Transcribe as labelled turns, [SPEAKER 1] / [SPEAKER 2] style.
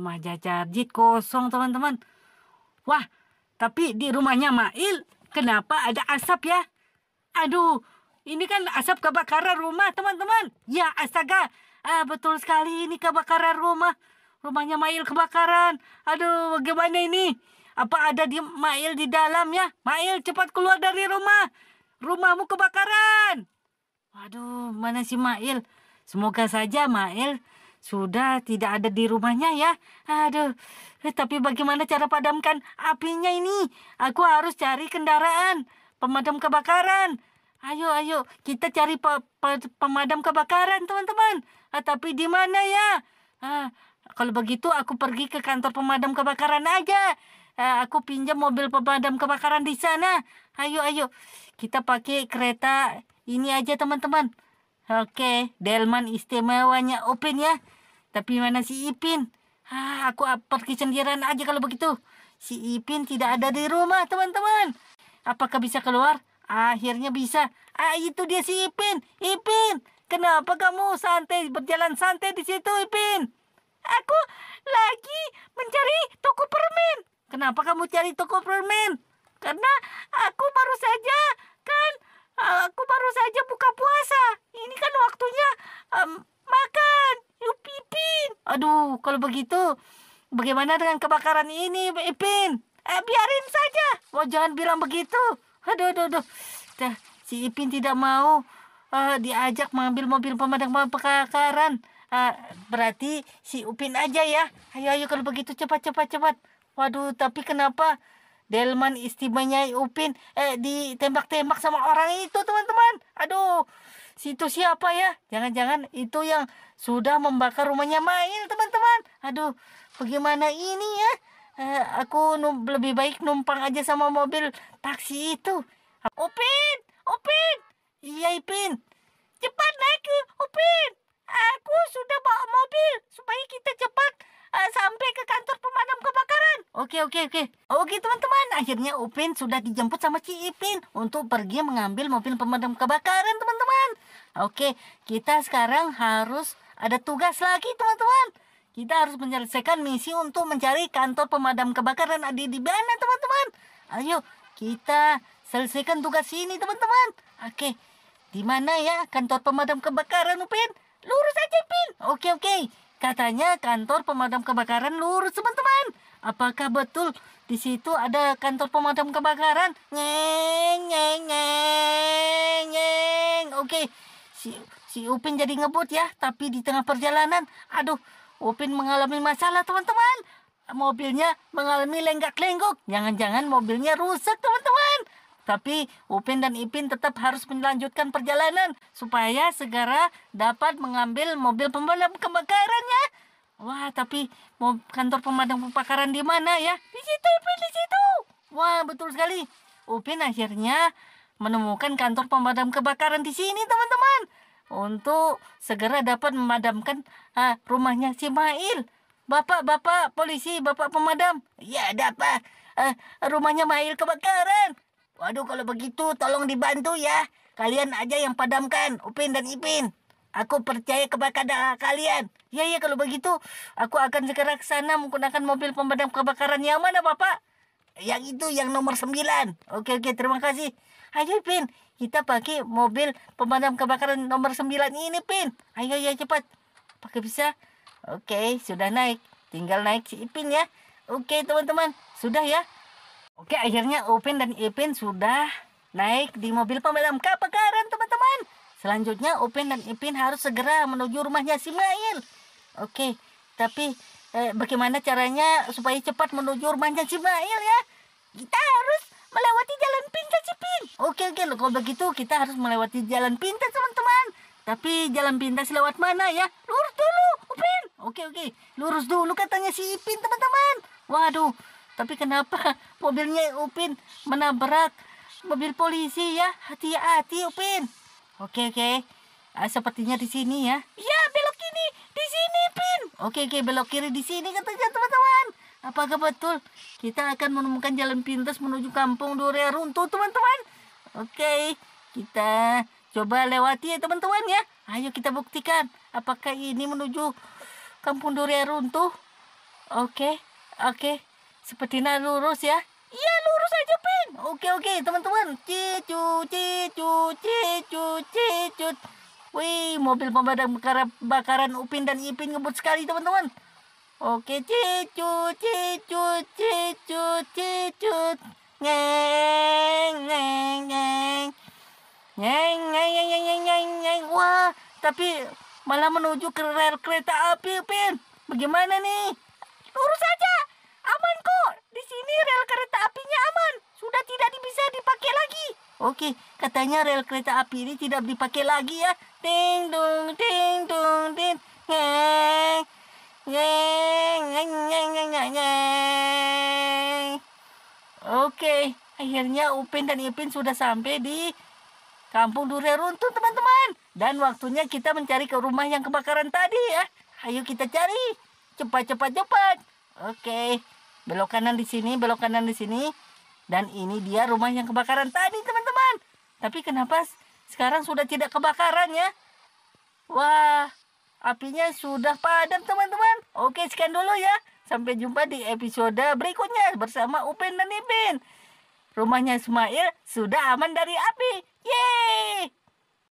[SPEAKER 1] mah jit kosong teman-teman. Wah, tapi di rumahnya Mail kenapa ada asap ya? Aduh, ini kan asap kebakaran rumah teman-teman. Ya astaga, ah, betul sekali ini kebakaran rumah. Rumahnya Mail kebakaran. Aduh, bagaimana ini? Apa ada di Mail di dalam ya? Mail cepat keluar dari rumah. Rumahmu kebakaran. Waduh, mana si Mail? Semoga saja Mail sudah tidak ada di rumahnya ya. Aduh, eh, tapi bagaimana cara padamkan apinya ini? Aku harus cari kendaraan pemadam kebakaran. Ayo, ayo, kita cari pe pe pemadam kebakaran, teman-teman. Ah, tapi di mana ya? Ah, kalau begitu aku pergi ke kantor pemadam kebakaran aja. Ah, aku pinjam mobil pemadam kebakaran di sana. Ayo, ayo, kita pakai kereta ini aja, teman-teman. Oke, Delman istimewanya open ya. Tapi mana si Ipin? Ah, aku ah, pergi sendirian aja kalau begitu. Si Ipin tidak ada di rumah, teman-teman. Apakah bisa keluar? Akhirnya bisa. Ah, itu dia si Ipin. Ipin, kenapa kamu santai berjalan santai di situ, Ipin? Aku lagi mencari toko permen. Kenapa kamu cari toko permen? Karena aku baru saja kan ah, aku baru saja Aduh, kalau begitu bagaimana dengan kebakaran ini, Ipin? Eh, biarin saja. Oh, jangan bilang begitu. Aduh, aduh, aduh. Dah, si Ipin tidak mau uh, diajak mengambil mobil pemadam kebakaran. Uh, berarti si Upin aja ya. Ayo, ayo kalau begitu cepat, cepat, cepat. Waduh, tapi kenapa Delman istimewanya Upin eh, ditembak-tembak sama orang itu, teman-teman? Aduh, situ siapa ya? Jangan-jangan itu yang sudah membakar rumahnya main teman-teman. Aduh, bagaimana ini ya? Eh, aku num lebih baik numpang aja sama mobil taksi itu. Upin, Upin. Iya, Ipin. Cepat naik, Upin. oke oke oke Oke teman-teman akhirnya Upin sudah dijemput sama Ci Ipin Untuk pergi mengambil mobil pemadam kebakaran teman-teman Oke kita sekarang harus ada tugas lagi teman-teman Kita harus menyelesaikan misi untuk mencari kantor pemadam kebakaran ada di mana teman-teman Ayo kita selesaikan tugas ini teman-teman Oke di mana ya kantor pemadam kebakaran Upin? Lurus aja Upin Oke oke Katanya kantor pemadam kebakaran lurus teman-teman Apakah betul di situ ada kantor pemadam kebakaran? Nyeng, nyeng, nyeng, nyeng. Oke, si, si Upin jadi ngebut ya, tapi di tengah perjalanan, aduh, Upin mengalami masalah teman-teman. Mobilnya mengalami lenggak-lenggok. Jangan-jangan mobilnya rusak teman-teman. Tapi Upin dan Ipin tetap harus melanjutkan perjalanan supaya segera dapat mengambil mobil pemadam kebakarannya. Wah, tapi mau kantor pemadam kebakaran di mana ya? Di situ, Upin, di situ. Wah, betul sekali. Upin akhirnya menemukan kantor pemadam kebakaran di sini, teman-teman. Untuk segera dapat memadamkan ah, rumahnya si Mail. Bapak, bapak, polisi, bapak pemadam. Ya, ada apa? Uh, ah, rumahnya Mail kebakaran. Waduh, kalau begitu tolong dibantu ya. Kalian aja yang padamkan, Upin dan Ipin. Aku percaya kepada ah, kalian. Ya, ya, kalau begitu, aku akan segera ke sana menggunakan mobil pemadam kebakaran yang mana, Bapak? Yang itu, yang nomor sembilan. Oke, oke, terima kasih. Ayo, Pin. Kita pakai mobil pemadam kebakaran nomor sembilan ini, Pin. Ayo, ya, cepat. Pakai bisa. Oke, sudah naik. Tinggal naik si Ipin ya. Oke, teman-teman. Sudah ya. Oke, akhirnya Upin dan Ipin sudah naik di mobil pemadam kebakaran, teman-teman. Selanjutnya Upin dan Ipin harus segera menuju rumahnya si Mail. Oke, tapi eh, bagaimana caranya supaya cepat menuju rumahnya si Mail ya? Kita harus melewati jalan pintas si Oke oke, loh, kalau begitu kita harus melewati jalan pintas teman-teman. Tapi jalan pintas lewat mana ya? Lurus dulu, Upin. Oke oke, lurus dulu katanya si Ipin teman-teman. Waduh, tapi kenapa mobilnya Upin menabrak mobil polisi ya? Hati-hati Upin. Oke, oke. Uh, sepertinya di sini ya. Iya, belok kiri di sini, Pin. Oke, oke, belok kiri di sini katanya teman-teman. Apakah betul? Kita akan menemukan jalan pintas menuju kampung Durea Runtuh, teman-teman. Oke, kita coba lewati ya, teman-teman ya. Ayo kita buktikan apakah ini menuju kampung Durea Runtuh. Oke, oke. Sepertinya lurus ya. Iya lurus aja peng. Oke oke teman-teman. Cicu cicu cicu cicu. Wih mobil pemadam kebakaran Upin dan Ipin ngebut sekali teman-teman. Oke cicu cicu cicu cicu. neng neng neng neng neng neng neng neng neng. Wah tapi malah menuju ke rel kereta api Upin. Bagaimana nih? Lurus aja ini rel kereta apinya aman. Sudah tidak bisa dipakai lagi. Oke, katanya rel kereta api ini tidak dipakai lagi ya. Ding dong, ding dong, ding. Ngeng. Ngeng, ngeng, ngeng, ngeng, Oke, akhirnya Upin dan Ipin sudah sampai di Kampung Durian Runtuh, teman-teman. Dan waktunya kita mencari ke rumah yang kebakaran tadi ya. Ayo kita cari. Cepat, cepat, cepat. Oke belok kanan di sini belok kanan di sini dan ini dia rumah yang kebakaran tadi teman-teman tapi kenapa sekarang sudah tidak kebakaran ya wah apinya sudah padam teman-teman oke sekian dulu ya sampai jumpa di episode berikutnya bersama Upin dan Ipin rumahnya Ismail sudah aman dari api yeay